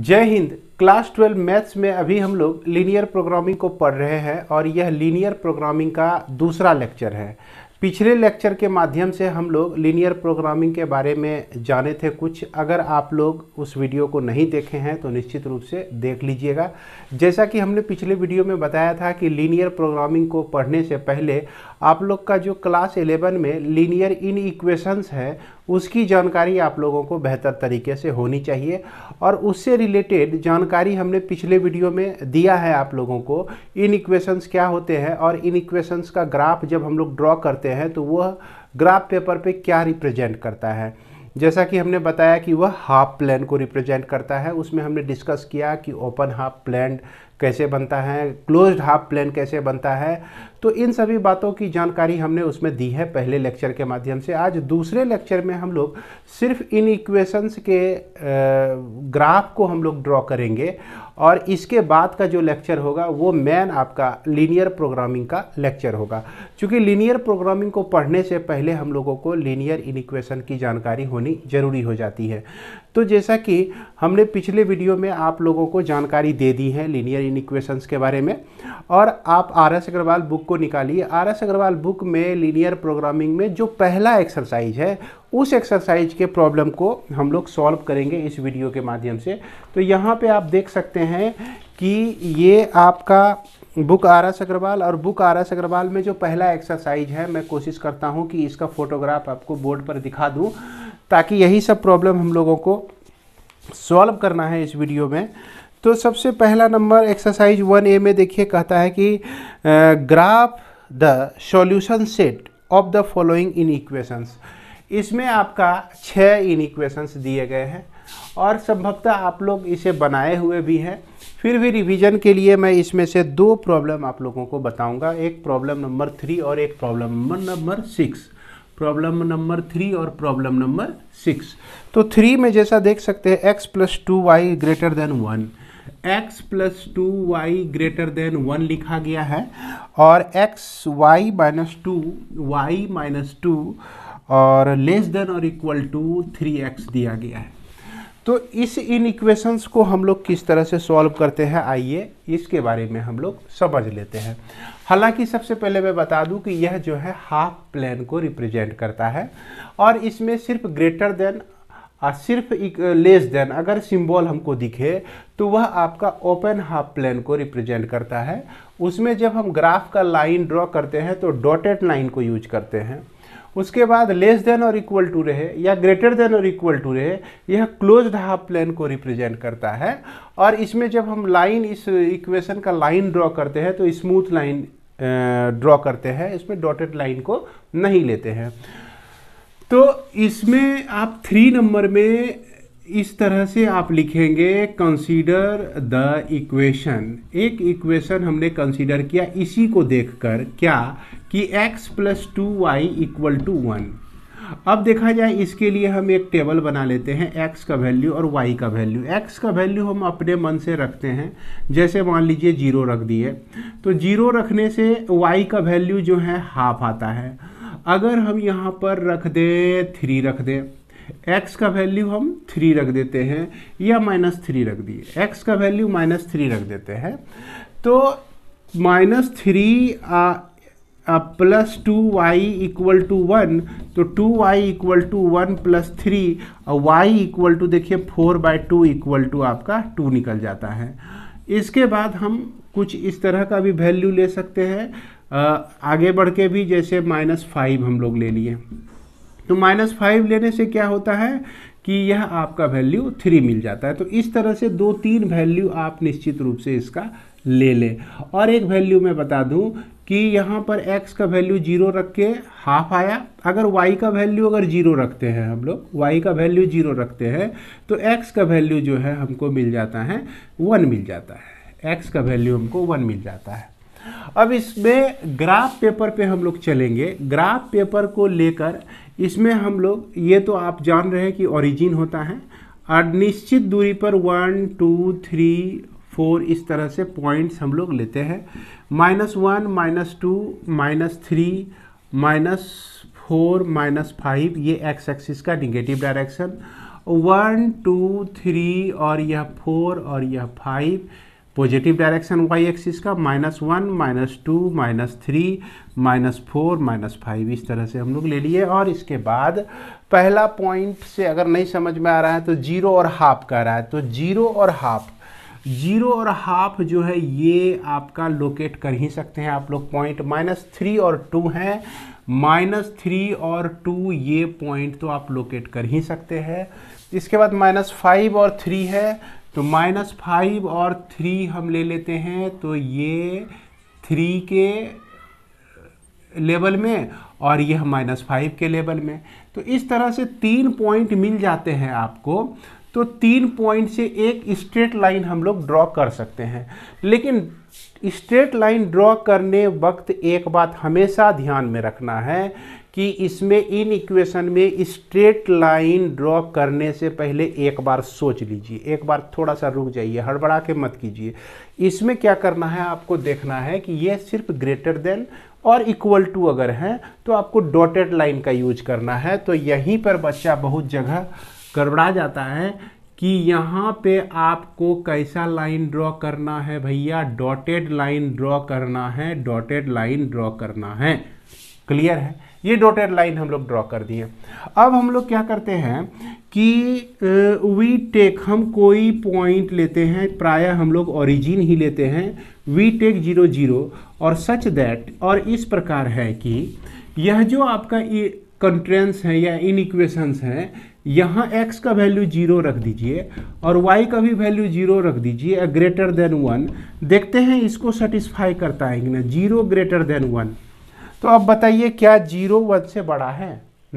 जय Hind class 12 maths में अभी हम लोग लीनियर प्रोग्रामिंग को पढ़ रहे हैं और यह लीनियर प्रोग्रामिंग का दूसरा लेक्चर है पिछले लेक्चर के माध्यम से हम लोग लीनियर प्रोग्रामिंग के बारे में जाने थे कुछ अगर आप लोग उस वीडियो को नहीं देखे हैं तो निश्चित रूप से देख लीजिएगा जैसा कि हमने पिछले वीडियो में बताया था कि लीनियर प्रोग्रामिंग को पढ़ने से पहले आप लोग का जो क्लास 11 में लीनियर इन इक्वेशंस है उसकी जानकारी आप लोगों को बेहतर तरीके से होनी चाहिए और उससे रिलेटेड जानकारी हमने पिछले वीडियो में दिया है आप लोगों को इन इक्वेशंस क्या होते हैं और इन इक्वेशंस का ग्राफ जब हम लोग ड्रॉ करते हैं तो वह ग्राफ पेपर पे क्या रिप्रेजेंट करता है जैसा कि हमने बताया कि वह हाफ प्लान को रिप्रेजेंट करता है उसमें हमने डिस्कस किया कि ओपन हाफ प्लान कैसे बनता है क्लोज्ड हाफ प्लान कैसे बनता है तो इन सभी बातों की जानकारी हमने उसमें दी है पहले लेक्चर के माध्यम से आज दूसरे लेक्चर में हम लोग सिर्फ इन इक्वेशंस के ग्राफ को हम लोग ड्रॉ करेंगे और इसके बाद का जो लेक्चर होगा वो मैन आपका लीनियर प्रोग्रामिंग का लेक्चर होगा क्योंकि लीनियर प्रोग्रामिंग को पढ़ने से पहले हम लोगों को लीनियर इनिक्वेशन की जानकारी होनी ज़रूरी हो जाती है तो जैसा कि हमने पिछले वीडियो में आप लोगों को जानकारी दे दी है लीनियर इनिक्वेशंस के बारे में और आप आर एस अग्रवाल बुक को निकालिए आर एस अग्रवाल बुक में लीनियर प्रोग्रामिंग में जो पहला एक्सरसाइज है उस एक्सरसाइज के प्रॉब्लम को हम लोग सॉल्व करेंगे इस वीडियो के माध्यम से तो यहाँ पे आप देख सकते हैं कि ये आपका बुक आर एस अग्रवाल और बुक आर एस अग्रवाल में जो पहला एक्सरसाइज है मैं कोशिश करता हूँ कि इसका फ़ोटोग्राफ आपको बोर्ड पर दिखा दूँ ताकि यही सब प्रॉब्लम हम लोगों को सॉल्व करना है इस वीडियो में तो सबसे पहला नंबर एक्सरसाइज वन ए में देखिए कहता है कि graph the solution set of the following inequations इसमें आपका छः इन इक्वेशंस दिए गए हैं और संभवतः आप लोग इसे बनाए हुए भी हैं फिर भी रिवीजन के लिए मैं इसमें से दो प्रॉब्लम आप लोगों को बताऊंगा एक प्रॉब्लम नंबर थ्री और एक problem number six problem number three और प्रॉब्लम नंबर सिक्स तो थ्री में जैसा देख सकते हैं x plus two y greater than one x plus two y greater than one लिखा गया है और x y minus two y minus two और लेस देन और इक्वल टू थ्री एक्स दिया गया है तो इस इन इक्वेशंस को हम लोग किस तरह से सॉल्व करते हैं आइए इसके बारे में हम लोग समझ लेते हैं हालांकि सबसे पहले मैं बता दूं कि यह जो है हाफ प्लेन को रिप्रेजेंट करता है और इसमें सिर्फ ग्रेटर देन सिर्फ एक लेस देन अगर सिंबल हमको दिखे तो वह आपका ओपन हाफ प्लेन को रिप्रेजेंट करता है उसमें जब हम ग्राफ का लाइन ड्रॉ करते हैं तो डॉटेड लाइन को यूज करते हैं उसके बाद लेस देन और इक्वल टू रहे या ग्रेटर देन और इक्वल टू रहे यह क्लोज्ड हाफ प्लेन को रिप्रेजेंट करता है और इसमें जब हम लाइन इस इक्वेशन का लाइन ड्रॉ करते हैं तो स्मूथ लाइन ड्रॉ करते हैं इसमें डॉटेड लाइन को नहीं लेते हैं तो इसमें आप थ्री नंबर में इस तरह से आप लिखेंगे कंसीडर द इक्वेशन एक इक्वेशन हमने कंसीडर किया इसी को देखकर क्या कि x plus two y equal to one अब देखा जाए इसके लिए हम एक टेबल बना लेते हैं x का वैल्यू और y का वैल्यू x का वैल्यू हम अपने मन से रखते हैं जैसे मान लीजिए जीरो रख दिए तो जीरो रखने से y का वैल्यू जो है हाफ आता है अगर हम यहाँ पर रख दें थ्री रख दें x का वैल्यू हम थ्री रख देते हैं या माइनस थ्री रख दिए x का वैल्यू माइनस थ्री रख देते हैं तो minus three plus two y equal to one तो two y equal to one plus three और वाई इक्वल टू देखिए four by two equal to आपका टू निकल जाता है इसके बाद हम कुछ इस तरह का भी वैल्यू ले सकते हैं आगे बढ़ के भी जैसे माइनस फाइव हम लोग ले लिए तो माइनस फाइव लेने से क्या होता है कि यह आपका वैल्यू थ्री मिल जाता है तो इस तरह से दो तीन वैल्यू आप निश्चित रूप से इसका ले लें और एक वैल्यू मैं बता दूं कि यहाँ पर x का वैल्यू जीरो रख के हाफ आया अगर y का वैल्यू अगर जीरो रखते हैं हम लोग y का वैल्यू जीरो रखते हैं तो x का वैल्यू जो है हमको मिल जाता है वन मिल जाता है x का वैल्यू हमको वन मिल जाता है अब इसमें ग्राफ पेपर पे हम लोग चलेंगे ग्राफ पेपर को लेकर इसमें हम लोग ये तो आप जान रहे हैं कि ओरिजिन होता है और निश्चित दूरी पर वन टू थ्री फोर इस तरह से पॉइंट्स हम लोग लेते हैं minus one minus two minus three minus four minus five ये एक्स एक्सिस का negative direction one two three और यह फोर और यह five positive direction y axis का minus one minus two minus three minus four minus five इस तरह से हम लोग ले लिए और इसके बाद पहला पॉइंट से अगर नहीं समझ में आ रहा है तो जीरो और हाफ कह रहा है तो जीरो और हाफ जीरो और हाफ जो है ये आपका लोकेट कर ही सकते हैं आप लोग पॉइंट माइनस थ्री और टू हैं माइनस थ्री और टू ये पॉइंट तो आप लोकेट कर ही सकते हैं इसके बाद माइनस फाइव और थ्री है तो माइनस फाइव और थ्री हम ले लेते हैं तो ये थ्री के लेवल में और यह माइनस फाइव के लेवल में तो इस तरह से तीन पॉइंट मिल जाते हैं आपको तो तीन पॉइंट से एक स्ट्रेट लाइन हम लोग ड्रॉ कर सकते हैं लेकिन स्ट्रेट लाइन ड्रॉ करने वक्त एक बात हमेशा ध्यान में रखना है कि इसमें इन इक्वेशन में स्ट्रेट लाइन ड्रॉ करने से पहले एक बार सोच लीजिए एक बार थोड़ा सा रुक जाइए हड़बड़ा के मत कीजिए इसमें क्या करना है आपको देखना है कि ये सिर्फ ग्रेटर देन और इक्वल टू अगर हैं तो आपको डॉटेड लाइन का यूज करना है तो यहीं पर बच्चा बहुत जगह गड़बड़ा जाता है कि यहाँ पे आपको कैसा लाइन ड्रॉ करना है भैया डॉटेड लाइन ड्रॉ करना है डॉटेड लाइन ड्रॉ करना है क्लियर है ये डॉटेड लाइन हम लोग ड्रॉ कर दिए अब हम लोग क्या करते हैं कि वी टेक हम कोई पॉइंट लेते हैं प्राय हम लोग ओरिजिन ही लेते हैं वी टेक जीरो जीरो और सच दैट और इस प्रकार है कि यह जो आपका कंट्रेंस है या इन इक्वेशंस हैं यहाँ x का वैल्यू जीरो रख दीजिए और y का भी वैल्यू जीरो रख दीजिए या ग्रेटर देन वन देखते हैं इसको सेटिस्फाई करता है कि ना जीरो ग्रेटर देन वन तो अब बताइए क्या जीरो वन से बड़ा है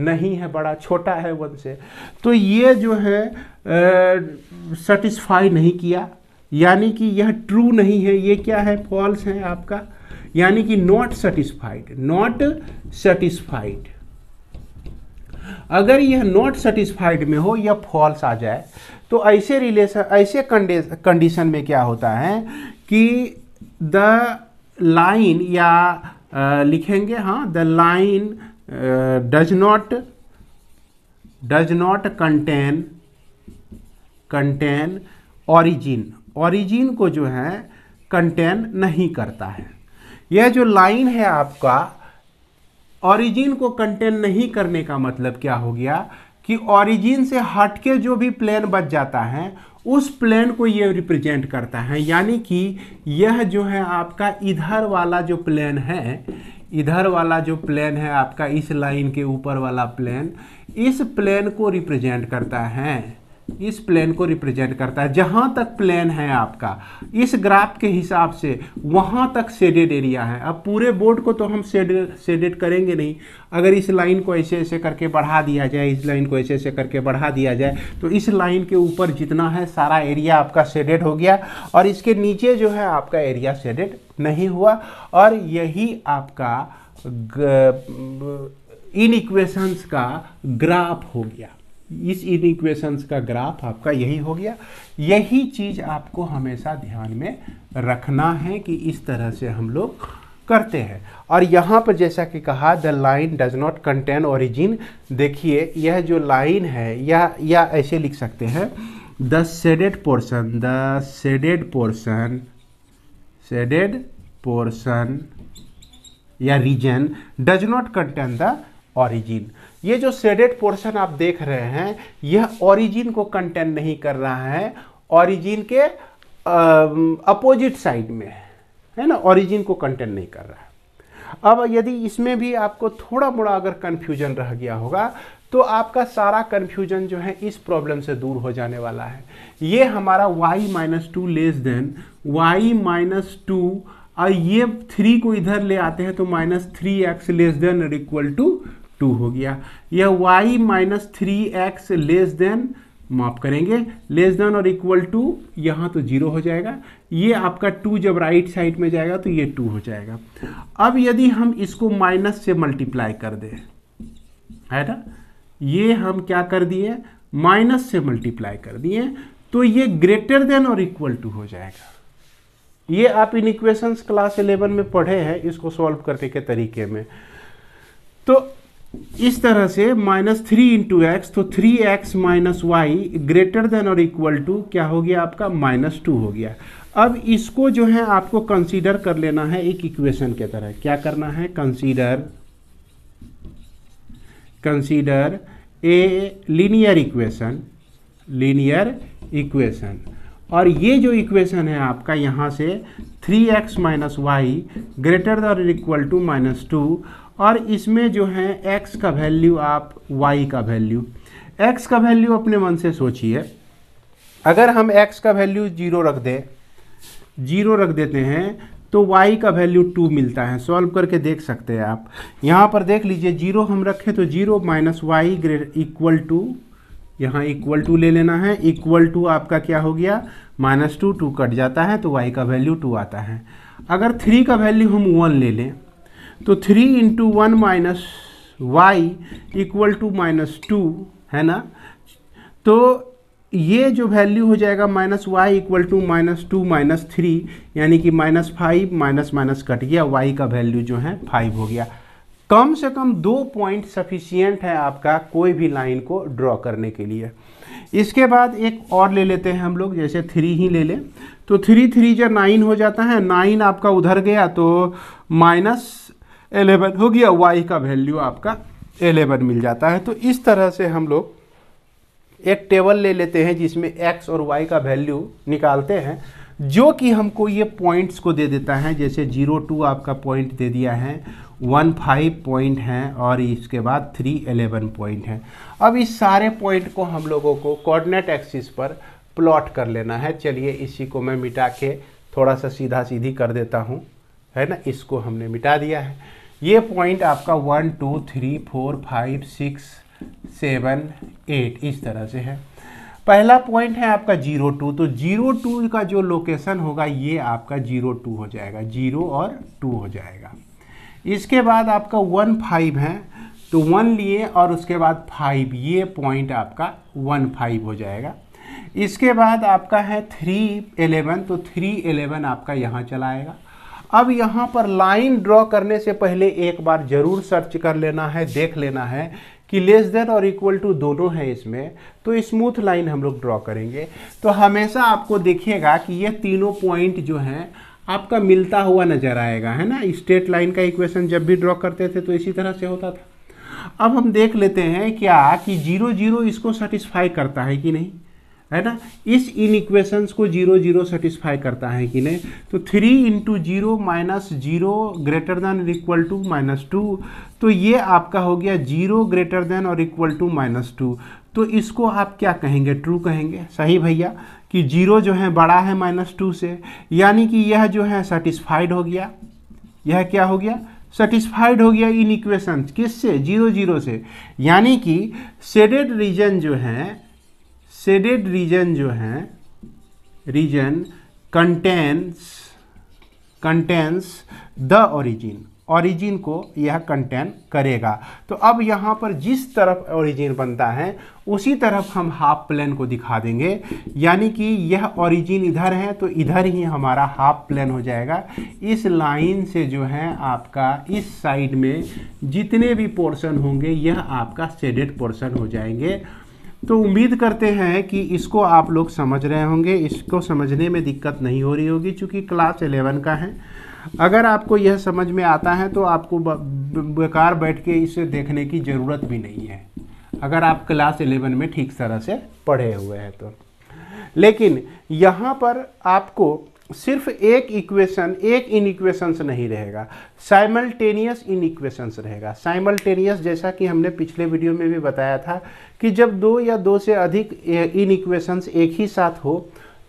नहीं है बड़ा छोटा है वन से तो ये जो है सेटिस्फाई नहीं किया यानी कि यह ट्रू नहीं है ये क्या है फॉल्स है आपका यानी कि नॉट सेटिस्फाइड नॉट सेटिस्फाइड अगर यह नॉट सेटिस्फाइड में हो या फॉल्स आ जाए तो ऐसे रिलेशन ऐसे कंडीशन में क्या होता है कि द लाइन या लिखेंगे हाँ the line does not does not contain contain origin origin को जो है कंटेन नहीं करता है यह जो लाइन है आपका ऑरिजिन को कंटेन नहीं करने का मतलब क्या हो गया कि ओरिजिन से हट के जो भी प्लेन बच जाता है उस प्लेन को ये रिप्रेजेंट करता है यानी कि यह जो है आपका इधर वाला जो प्लेन है इधर वाला जो प्लेन है आपका इस लाइन के ऊपर वाला प्लेन इस प्लेन को रिप्रेजेंट करता है इस प्लेन को रिप्रेजेंट करता है जहाँ तक प्लेन है आपका इस ग्राफ के हिसाब से वहाँ तक सेडेड एरिया है अब पूरे बोर्ड को तो हम सेड सेडेड करेंगे नहीं अगर इस लाइन को ऐसे ऐसे करके बढ़ा दिया जाए इस लाइन को ऐसे ऐसे करके बढ़ा दिया जाए तो इस लाइन के ऊपर जितना है सारा एरिया आपका सेडेड हो गया और इसके नीचे जो है आपका एरिया सेडेड नहीं हुआ और यही आपका इन इक्वेशंस का ग्राफ हो गया इस इन इक्वेशंस का ग्राफ आपका यही हो गया यही चीज़ आपको हमेशा ध्यान में रखना है कि इस तरह से हम लोग करते हैं और यहाँ पर जैसा कि कहा the line does not contain origin देखिए यह जो लाइन है या या ऐसे लिख सकते हैं the shaded portion the shaded portion shaded portion या region does not contain the origin ये जो सेडेड पोर्शन आप देख रहे हैं यह ऑरिजिन को कंटेन नहीं कर रहा है ऑरिजिन के अपोजिट साइड में है है ना ऑरिजिन को कंटेन नहीं कर रहा है अब यदि इसमें भी आपको थोड़ा मोड़ा अगर कन्फ्यूजन रह गया होगा तो आपका सारा कन्फ्यूजन जो है इस प्रॉब्लम से दूर हो जाने वाला है ये हमारा y minus two less than y minus two और ये थ्री को इधर ले आते हैं तो minus three x less than equal to two हो गया यह y minus three x less than माफ करेंगे लेस देन और इक्वल टू यहाँ तो जीरो हो जाएगा ये आपका टू जब राइट साइड में जाएगा तो ये टू हो जाएगा अब यदि हम इसको माइनस से मल्टीप्लाई कर दें है ना ये हम क्या कर दिए माइनस से मल्टीप्लाई कर दिए तो ये ग्रेटर देन और इक्वल टू हो जाएगा ये आप इन इक्वेशंस क्लास इलेवन में पढ़े हैं इसको सॉल्व करने के तरीके में तो इस तरह से माइनस थ्री इंटू एक्स तो three x minus y greater than और इक्वल टू क्या हो गया आपका माइनस टू हो गया अब इसको जो है आपको कंसीडर कर लेना है एक इक्वेशन के तरह क्या करना है consider consider a linear equation linear equation और ये जो इक्वेशन है आपका यहाँ से three x minus y greater than equal to minus two और इसमें जो है एक्स का वैल्यू आप वाई का वैल्यू एक्स का वैल्यू अपने मन से सोचिए अगर हम एक्स का वैल्यू जीरो रख दें जीरो रख देते हैं तो y का वैल्यू टू मिलता है सॉल्व करके देख सकते हैं आप यहाँ पर देख लीजिए जीरो हम रखें तो zero minus y greater equal to यहाँ इक्वल टू ले लेना है इक्वल टू आपका क्या हो गया माइनस टू टू कट जाता है तो y का वैल्यू टू आता है अगर थ्री का वैल्यू हम वन ले लें तो three into one minus y equal to minus two है ना तो ये जो वैल्यू हो जाएगा minus y equal to minus two minus three यानी कि minus five minus minus cut गया वाई का वैल्यू जो है फाइव हो गया कम से कम दो पॉइंट सफिशियंट है आपका कोई भी लाइन को ड्रॉ करने के लिए इसके बाद एक और ले लेते हैं हम लोग जैसे थ्री ही ले लें तो थ्री थ्री जो नाइन हो जाता है नाइन आपका उधर गया तो माइनस एलेवन हो गया वाई का वैल्यू आपका एलेवन मिल जाता है तो इस तरह से हम लोग एक टेबल ले लेते हैं जिसमें एक्स और वाई का वैल्यू निकालते हैं जो कि हमको ये पॉइंट्स को दे देता है जैसे जीरो टू आपका पॉइंट दे दिया है वन फाइव पॉइंट हैं और इसके बाद थ्री एलेवन पॉइंट हैं अब इस सारे पॉइंट को हम लोगों को कोऑर्डिनेट एक्सिस पर प्लॉट कर लेना है चलिए इसी को मैं मिटा के थोड़ा सा सीधा सीधी कर देता हूँ है ना इसको हमने मिटा दिया है ये पॉइंट आपका one two three four five six seven eight इस तरह से है पहला पॉइंट है आपका जीरो टू तो जीरो टू का जो लोकेशन होगा ये आपका जीरो टू हो जाएगा जीरो और टू हो जाएगा इसके बाद आपका वन फाइव है तो वन लिए और उसके बाद फाइव ये पॉइंट आपका वन फाइव हो जाएगा इसके बाद आपका है थ्री एलेवन तो थ्री एलेवन आपका यहाँ चला आएगा अब यहाँ पर लाइन ड्रॉ करने से पहले एक बार ज़रूर सर्च कर लेना है देख लेना है कि लेस देन और इक्वल टू दोनों है इसमें तो स्मूथ लाइन हम लोग ड्रॉ करेंगे तो हमेशा आपको देखिएगा कि ये तीनों पॉइंट जो हैं आपका मिलता हुआ नज़र आएगा है ना स्ट्रेट लाइन का इक्वेशन जब भी ड्रॉ करते थे तो इसी तरह से होता था अब हम देख लेते हैं क्या कि जीरो जीरो इसको सेटिस्फाई करता है कि नहीं है ना इस इन इक्वेशंस को जीरो जीरो सेटिस्फाई करता है कि नहीं तो three into zero minus zero greater than और इक्वल टू माइनस टू तो ये आपका हो गया जीरो ग्रेटर देन और इक्वल टू माइनस टू तो इसको आप क्या कहेंगे ट्रू कहेंगे सही भैया कि जीरो जो है बड़ा है माइनस टू से यानी कि यह जो है सेटिस्फाइड हो गया यह क्या हो गया सेटिस्फाइड हो गया इन इक्वेशंस किससे जीरो जीरो से यानी कि सेडेड रीजन जो है सेडेड रीजन जो हैं region contains contains the origin origin को यह कंटेन करेगा तो अब यहाँ पर जिस तरफ ओरिजिन बनता है उसी तरफ हम हाफ प्लेन को दिखा देंगे यानी कि यह ओरिजिन इधर है तो इधर ही हमारा हाफ प्लेन हो जाएगा इस लाइन से जो है आपका इस साइड में जितने भी पोर्शन होंगे यह आपका सेडेड पोर्शन हो जाएंगे तो उम्मीद करते हैं कि इसको आप लोग समझ रहे होंगे इसको समझने में दिक्कत नहीं हो रही होगी चूँकि क्लास एलेवन का है अगर आपको यह समझ में आता है तो आपको बेकार बैठ के इसे देखने की ज़रूरत भी नहीं है अगर आप क्लास एलेवन में ठीक तरह से पढ़े हुए हैं तो लेकिन यहाँ पर आपको सिर्फ एक इक्वेशन एक इन इक्वेशंस नहीं रहेगा साइमल्टेनियस इन इक्वेशंस रहेगा साइमल्टेनियस जैसा कि हमने पिछले वीडियो में भी बताया था कि जब दो या दो से अधिक इन इक्वेशंस एक ही साथ हो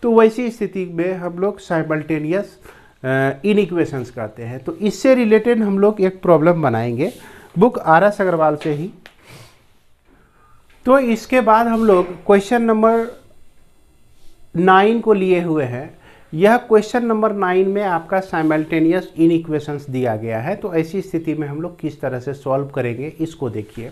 तो वैसी स्थिति में हम लोग साइमल्टेनियस इन इक्वेशंस कहते हैं तो इससे रिलेटेड हम लोग एक प्रॉब्लम बनाएंगे बुक आर एस अग्रवाल से ही तो इसके बाद हम लोग क्वेश्चन नंबर नाइन को लिए हुए हैं यह क्वेश्चन नंबर नाइन में आपका साइमल्टेनियस इन इक्वेशंस दिया गया है तो ऐसी स्थिति में हम लोग किस तरह से सॉल्व करेंगे इसको देखिए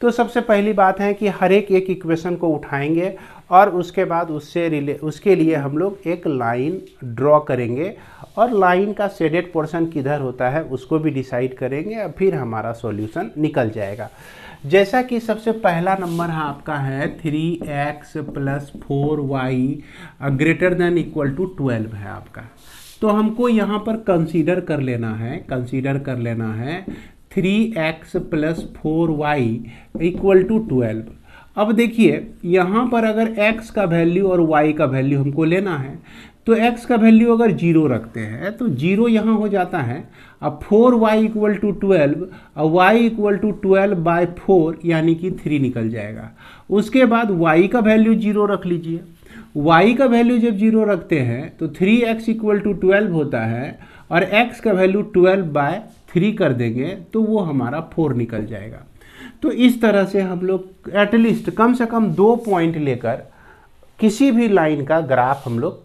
तो सबसे पहली बात है कि हर एक एक इक्वेशन को उठाएंगे और उसके बाद उससे रिले उसके लिए हम लोग एक लाइन ड्रॉ करेंगे और लाइन का सेडेड पोर्शन किधर होता है उसको भी डिसाइड करेंगे और फिर हमारा सॉल्यूशन निकल जाएगा जैसा कि सबसे पहला नंबर है आपका है three x plus four y greater than equal to twelve है आपका तो हमको यहाँ पर कंसीडर कर लेना है कंसीडर कर लेना है three x plus four y equal to twelve अब देखिए यहाँ पर अगर x का वैल्यू और y का वैल्यू हमको लेना है तो x का वैल्यू अगर जीरो रखते हैं तो जीरो यहाँ हो जाता है अब four y equal to twelve और y equal to twelve by four यानी कि थ्री निकल जाएगा उसके बाद y का वैल्यू जीरो रख लीजिए y का वैल्यू जब जीरो रखते हैं तो three x equal to twelve होता है और x का वैल्यू ट्वेल्व बाय थ्री कर देंगे तो वो हमारा फोर निकल जाएगा तो इस तरह से हम लोग एटलीस्ट कम से कम दो पॉइंट लेकर किसी भी लाइन का ग्राफ हम लोग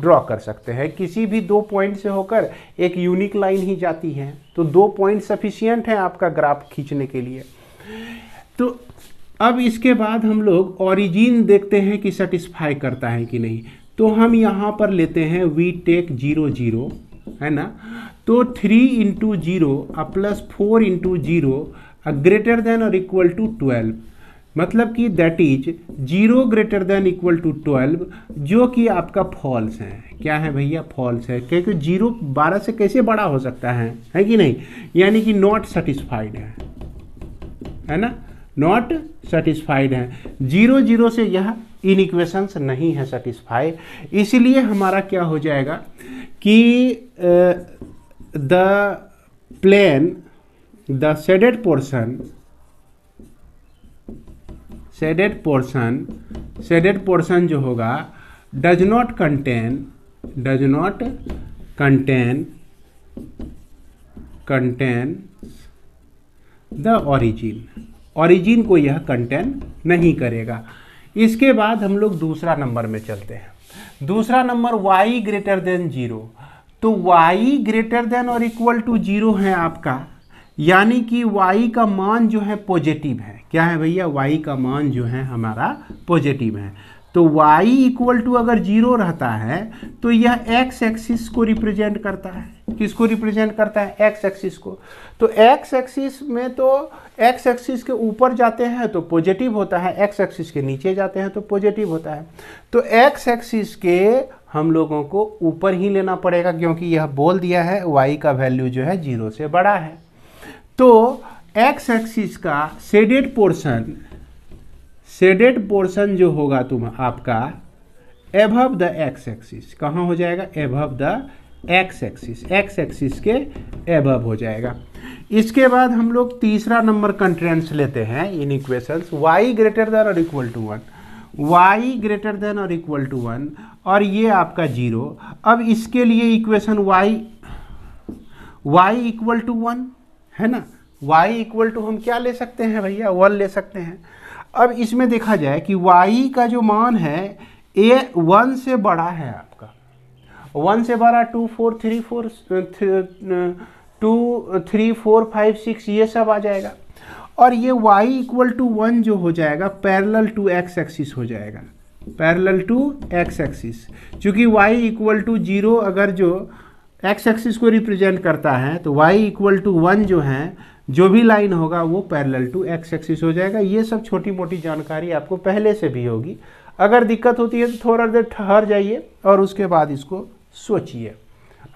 ड्रॉ कर सकते हैं किसी भी दो पॉइंट से होकर एक यूनिक लाइन ही जाती है तो दो पॉइंट सफिशियंट है आपका ग्राफ खींचने के लिए तो अब इसके बाद हम लोग ऑरिजिन देखते हैं कि सेटिस्फाई करता है कि नहीं तो हम यहाँ पर लेते हैं वी टेक जीरो जीरो है ना तो three into zero plus four into zero greater than और इक्वल टू ट्वेल्व मतलब कि that is zero greater than equal to twelve जो कि आपका फॉल्स है क्या है भैया फॉल्स है क्योंकि जीरो बारह से कैसे बड़ा हो सकता है है कि नहीं यानी कि नॉट सेटिस्फाइड है है ना नॉट सेटिस्फाइड है जीरो जीरो से यह इन इक्वेशंस नहीं है सेटिस्फाई इसलिए हमारा क्या हो जाएगा कि the plane the shaded portion shaded portion shaded portion जो होगा does not contain does not contain contain the origin origin को यह कंटेन नहीं करेगा इसके बाद हम लोग दूसरा नंबर में चलते हैं दूसरा number y greater than zero तो y ग्रेटर देन और इक्वल टू जीरो है आपका यानी कि y का मान जो है पॉजिटिव है क्या है भैया y का मान जो है हमारा पॉजिटिव है तो y इक्वल टू अगर जीरो रहता है तो यह x एक्सिस को रिप्रेजेंट करता है किसको रिप्रेजेंट करता है x एक्सिस को तो x एक्सिस में तो x एक्सिस के ऊपर जाते हैं तो पॉजिटिव होता है x एक्सिस के नीचे जाते हैं तो पॉजिटिव होता है तो x एक्सिस के हम लोगों को ऊपर ही लेना पड़ेगा क्योंकि यह बोल दिया है y का वैल्यू जो है जीरो से बड़ा है तो एक्स एक्सिस का सेडेड पोर्शन सेडेड पोर्शन जो होगा तुम आपका एभव द एक्स एक्सिस कहाँ हो जाएगा above the x axis x axis के एभव हो जाएगा इसके बाद हम लोग तीसरा नंबर कंट्रेंस लेते हैं inequations y greater than और equal to one y greater than और इक्वल टू वन और ये आपका जीरो अब इसके लिए equation y y equal to one है ना y इक्वल टू हम क्या ले सकते हैं भैया वन ले सकते हैं अब इसमें देखा जाए कि y का जो मान है ए वन से बड़ा है आपका वन से बड़ा two four three four two three four five six ये सब आ जाएगा और ये y इक्वल टू वन जो हो जाएगा पैरेलल टू एक्स एक्सिस हो जाएगा पैरेलल टू एक्स एक्सिस चूँकि y इक्वल टू जीरो अगर जो एक्स एक्सिस को रिप्रेजेंट करता है तो y इक्वल टू वन जो है जो भी लाइन होगा वो पैरेलल टू एक्स एक्सिस हो जाएगा ये सब छोटी मोटी जानकारी आपको पहले से भी होगी अगर दिक्कत होती है तो थोड़ा देर ठहर जाइए और उसके बाद इसको सोचिए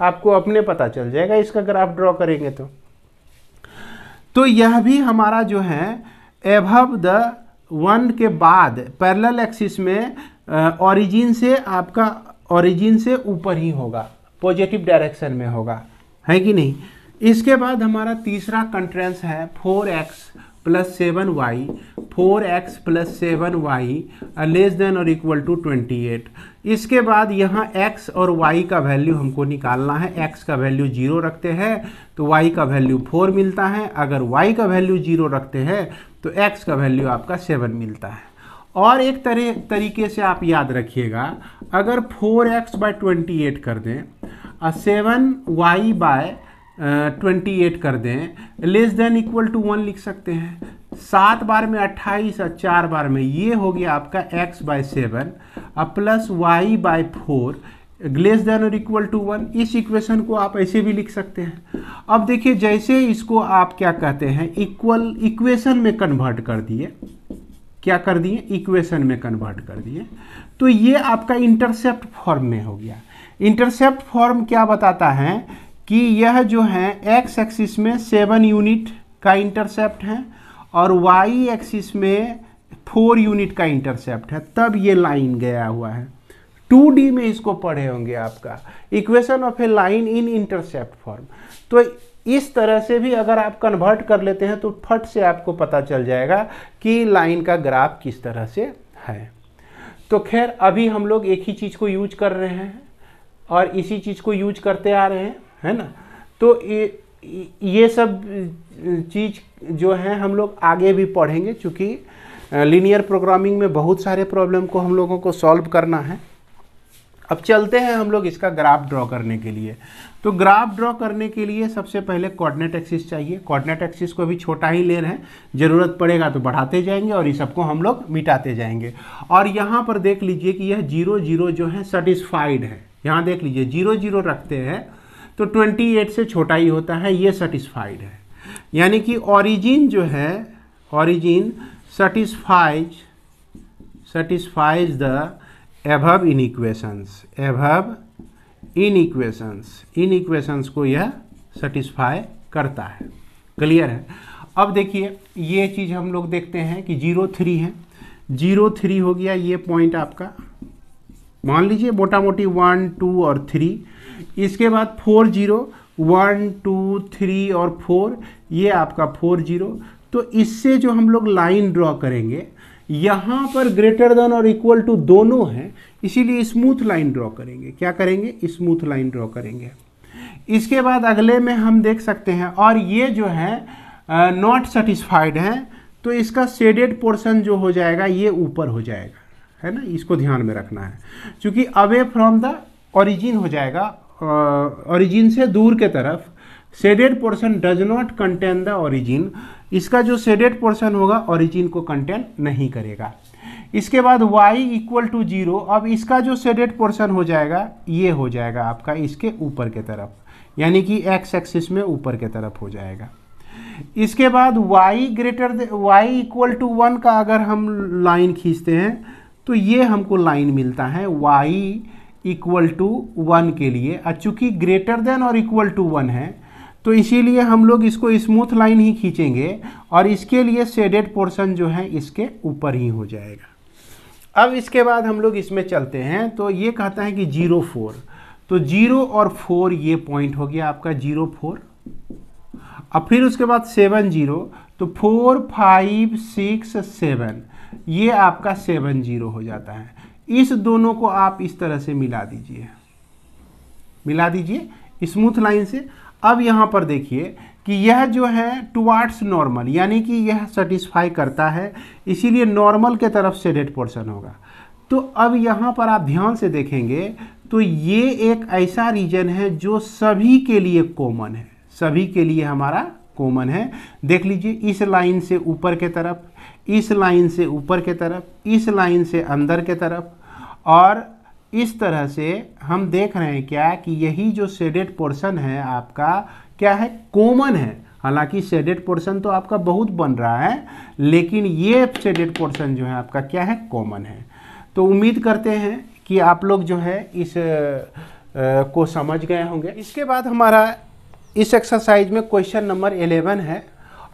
आपको अपने पता चल जाएगा इसका ग्राफ ड्रॉ करेंगे तो तो यह भी हमारा जो है एभव द वन के बाद पैरेलल एक्सिस में ओरिजिन से आपका ओरिजिन से ऊपर ही होगा पॉजिटिव डायरेक्शन में होगा है कि नहीं इसके बाद हमारा तीसरा कंट्रेंस है four x plus seven y four x plus seven y less than और इक्वल टू ट्वेंटी एट इसके बाद यहाँ x और y का वैल्यू हमको निकालना है x का वैल्यू जीरो रखते हैं तो y का वैल्यू फोर मिलता है अगर y का वैल्यू जीरो रखते हैं तो x का वैल्यू आपका सेवन मिलता है और एक तरह तरीके से आप याद रखिएगा अगर four x by twenty eight कर दें seven y by twenty eight कर दें less than equal to one लिख सकते हैं सात बार में अट्ठाईस और चार बार में ये हो गया आपका एक्स बाय सेवन और plus y by four less than और इक्वल टू वन इस इक्वेशन को आप ऐसे भी लिख सकते हैं अब देखिए जैसे इसको आप क्या कहते हैं इक्वल इक्वेशन में कन्वर्ट कर दिए क्या कर दिए इक्वेशन में कन्वर्ट कर दिए तो ये आपका इंटरसेप्ट फॉर्म में हो गया इंटरसेप्ट फॉर्म क्या बताता है कि यह जो है एक्स एक्सिस में सेवन यूनिट का इंटरसेप्ट है और वाई एक्सिस में फोर यूनिट का इंटरसेप्ट है तब ये लाइन गया हुआ है टू डी में इसको पढ़े होंगे आपका equation of a line in intercept form तो इस तरह से भी अगर आप कन्वर्ट कर लेते हैं तो फट से आपको पता चल जाएगा कि लाइन का ग्राफ किस तरह से है तो खैर अभी हम लोग एक ही चीज़ को यूज कर रहे हैं और इसी चीज़ को यूज करते आ रहे हैं है ना तो ये ये सब चीज़ जो है हम लोग आगे भी पढ़ेंगे चूँकि लीनियर प्रोग्रामिंग में बहुत सारे प्रॉब्लम को हम लोगों को सॉल्व करना है अब चलते हैं हम लोग इसका ग्राफ ड्रॉ करने के लिए तो ग्राफ ड्रॉ करने के लिए सबसे पहले कोऑर्डिनेट एक्सिस चाहिए कोऑर्डिनेट एक्सिस को भी छोटा ही ले रहे हैं ज़रूरत पड़ेगा तो बढ़ाते जाएंगे और ये सबको हम लोग मिटाते जाएंगे और यहाँ पर देख लीजिए कि यह जीरो जीरो जो है सेटिस्फाइड है यहाँ देख लीजिए जीरो जीरो रखते हैं तो 28 से छोटा ही होता है ये सेटिस्फाइड है यानी कि ऑरिजिन जो है origin satisfies satisfies the above inequations above inequations inequations को यह सेटिस्फाई करता है क्लियर है अब देखिए ये चीज़ हम लोग देखते हैं कि जीरो थ्री है जीरो थ्री हो गया ये पॉइंट आपका मान लीजिए मोटा मोटी वन टू और थ्री इसके बाद four zero one two three और फोर ये आपका फोर जीरो तो इससे जो हम लोग लाइन ड्रॉ करेंगे यहाँ पर ग्रेटर देन और इक्वल टू दोनों हैं इसीलिए स्मूथ लाइन ड्रॉ करेंगे क्या करेंगे स्मूथ लाइन ड्रॉ करेंगे इसके बाद अगले में हम देख सकते हैं और ये जो है नॉट सेटिस्फाइड हैं तो इसका शेडेड पोर्शन जो हो जाएगा ये ऊपर हो जाएगा है ना इसको ध्यान में रखना है क्योंकि अवे फ्रॉम द ओरिजिन हो जाएगा ओरिजिन से दूर के तरफ shaded portion does not contain the origin इसका जो सेडेड पोर्शन होगा ओरिजिन को कंटेन नहीं करेगा इसके बाद y इक्वल टू जीरो अब इसका जो सेडेड पोर्शन हो जाएगा ये हो जाएगा आपका इसके ऊपर के तरफ यानी कि x एक्सिस में ऊपर के तरफ हो जाएगा इसके बाद y greater y equal to one का अगर हम लाइन खींचते हैं तो ये हमको लाइन मिलता है y इक्वल टू वन के लिए और चूँकि ग्रेटर देन और इक्वल टू वन है तो इसीलिए हम लोग इसको स्मूथ लाइन ही खींचेंगे और इसके लिए शेडेड पोर्शन जो है इसके ऊपर ही हो जाएगा अब इसके बाद हम लोग इसमें चलते हैं तो ये कहता है कि जीरो फोर तो जीरो और फोर ये पॉइंट हो गया आपका जीरो फोर और फिर उसके बाद सेवन जीरो तो फोर फाइव सिक्स सेवन ये आपका सेवन जीरो हो जाता है इस दोनों को आप इस तरह से मिला दीजिए मिला दीजिए स्मूथ लाइन से अब यहाँ पर देखिए कि यह जो है टुवार्ड्स नॉर्मल यानी कि यह सेटिस्फाई करता है इसीलिए नॉर्मल के तरफ से रेड पोर्सन होगा तो अब यहाँ पर आप ध्यान से देखेंगे तो ये एक ऐसा रीजन है जो सभी के लिए कॉमन है सभी के लिए हमारा कॉमन है देख लीजिए इस लाइन से ऊपर के तरफ इस लाइन से ऊपर के तरफ इस लाइन से अंदर के तरफ और इस तरह से हम देख रहे हैं क्या कि यही जो सेडेड पोर्शन है आपका क्या है कॉमन है हालांकि शेडेड पोर्शन तो आपका बहुत बन रहा है लेकिन ये शेडेड पोर्शन जो है आपका क्या है कॉमन है तो उम्मीद करते हैं कि आप लोग जो है इस आ, को समझ गए होंगे इसके बाद हमारा इस एक्सरसाइज में क्वेश्चन नंबर एलेवन है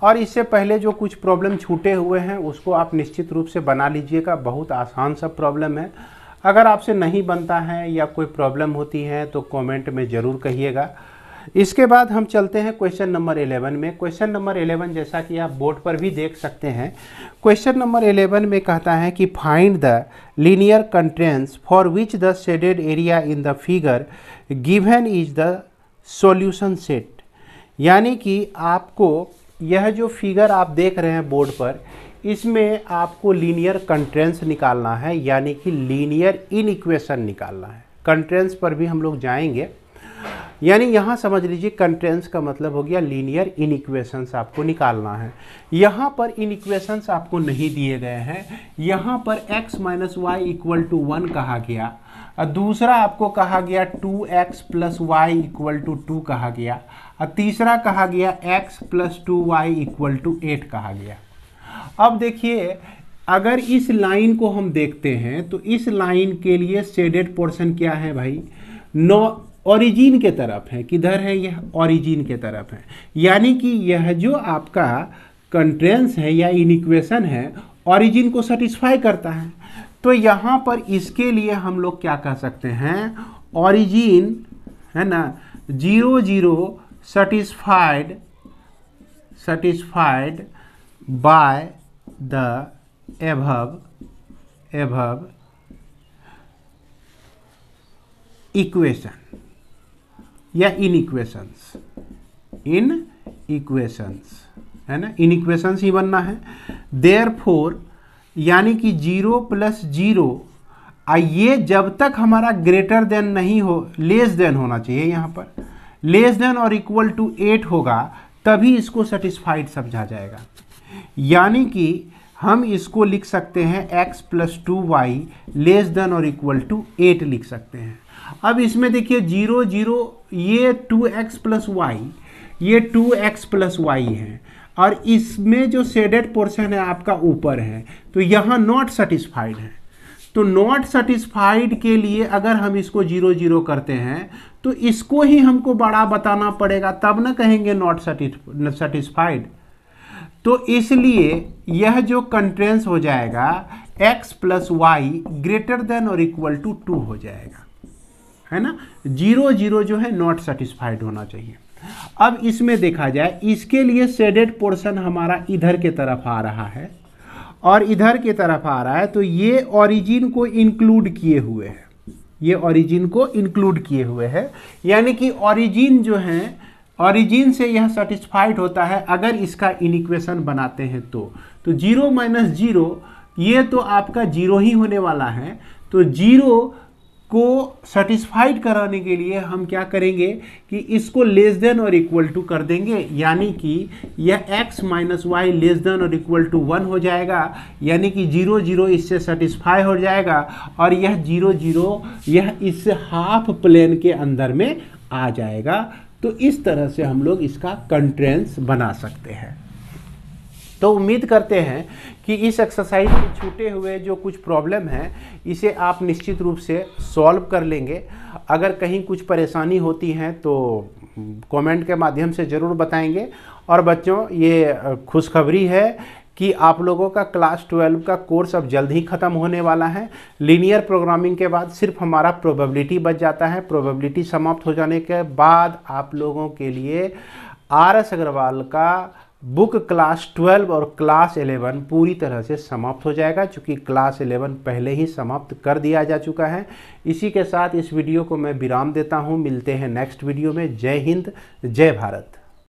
और इससे पहले जो कुछ प्रॉब्लम छूटे हुए हैं उसको आप निश्चित रूप से बना लीजिएगा बहुत आसान सा प्रॉब्लम है अगर आपसे नहीं बनता है या कोई प्रॉब्लम होती है तो कमेंट में ज़रूर कहिएगा इसके बाद हम चलते हैं क्वेश्चन नंबर 11 में क्वेश्चन नंबर 11 जैसा कि आप बोर्ड पर भी देख सकते हैं क्वेश्चन नंबर 11 में कहता है कि find the linear constraints for which the shaded area in the figure given is the solution set यानी कि आपको यह जो फिगर आप देख रहे हैं बोर्ड पर इसमें आपको लीनियर कंट्रेंस निकालना है यानी कि लीनियर इन इक्वेशन निकालना है कंट्रेंस पर भी हम लोग जाएंगे यानी यहाँ समझ लीजिए कंट्रेंस का मतलब हो गया लीनियर इन इक्वेशन आपको निकालना है यहाँ पर इन इक्वेशंस आपको नहीं दिए गए हैं यहाँ पर x minus y equal to one कहा गया और दूसरा आपको कहा गया 2x x plus y equal to two कहा गया और तीसरा कहा गया x plus two y equal to eight कहा गया अब देखिए अगर इस लाइन को हम देखते हैं तो इस लाइन के लिए सेडेड पोर्शन क्या है भाई नो ओरिजिन के तरफ है किधर है यह ओरिजिन के तरफ है यानी कि यह जो आपका कंट्रेंस है या इनिक्वेशन है ओरिजिन को सेटिस्फाई करता है तो यहाँ पर इसके लिए हम लोग क्या कह सकते हैं ओरिजिन है ना zero zero satisfied satisfied by the above above equation या इन इक्वेशंस इन इक्वेशंस है ना इन इक्वेशंस ही बनना है देयर फोर यानी कि जीरो प्लस जीरो ये जब तक हमारा ग्रेटर देन नहीं हो लेस देन होना चाहिए यहाँ पर लेस देन और इक्वल टू एट होगा तभी इसको सेटिस्फाइड समझा जाएगा यानी कि हम इसको लिख सकते हैं x plus two y less than और इक्वल टू एट लिख सकते हैं अब इसमें देखिए जीरो जीरो ये टू एक्स प्लस वाई ये टू एक्स प्लस वाई है और इसमें जो सेडेड पोर्शन है आपका ऊपर है तो यहाँ नॉट सेटिस्फाइड है तो नॉट सेटिस्फाइड के लिए अगर हम इसको जीरो जीरो करते हैं तो इसको ही हमको बड़ा बताना पड़ेगा तब ना कहेंगे नॉट सेटिस्फाइड तो इसलिए यह जो कंट्रेंस हो जाएगा x plus y greater than और इक्वल टू टू हो जाएगा है ना जीरो जीरो जो है नॉट सेटिस्फाइड होना चाहिए अब इसमें देखा जाए इसके लिए शेडेड पोर्शन हमारा इधर के तरफ आ रहा है और इधर की तरफ आ रहा है तो ये ओरिजिन को इंक्लूड किए हुए हैं ये ओरिजिन को इंक्लूड किए हुए हैं यानी कि ओरिजिन जो है ऑरिजिन से यह सेटिस्फाइड होता है अगर इसका इनिक्वेशन बनाते हैं तो तो जीरो माइनस जीरो ये तो आपका जीरो ही होने वाला है तो जीरो को सेटिस्फाइड कराने के लिए हम क्या करेंगे कि इसको लेस देन और इक्वल टू कर देंगे यानी कि यह x minus y less than और इक्वल टू वन हो जाएगा यानी कि जीरो जीरो इससे सेटिस्फाई हो जाएगा और यह जीरो जीरो यह इस हाफ प्लेन के अंदर में आ जाएगा तो इस तरह से हम लोग इसका कंट्रेंस बना सकते हैं तो उम्मीद करते हैं कि इस एक्सरसाइज में छूटे हुए जो कुछ प्रॉब्लम हैं इसे आप निश्चित रूप से सॉल्व कर लेंगे अगर कहीं कुछ परेशानी होती हैं तो कमेंट के माध्यम से ज़रूर बताएंगे और बच्चों ये खुशखबरी है कि आप लोगों का क्लास ट्वेल्व का कोर्स अब जल्द ही ख़त्म होने वाला है लीनियर प्रोग्रामिंग के बाद सिर्फ हमारा प्रोबेबिलिटी बच जाता है प्रोबेबिलिटी समाप्त हो जाने के बाद आप लोगों के लिए आर एस अग्रवाल का बुक क्लास 12 और क्लास 11 पूरी तरह से समाप्त हो जाएगा क्योंकि क्लास 11 पहले ही समाप्त कर दिया जा चुका है इसी के साथ इस वीडियो को मैं विराम देता हूँ मिलते हैं नेक्स्ट वीडियो में जय हिंद जय भारत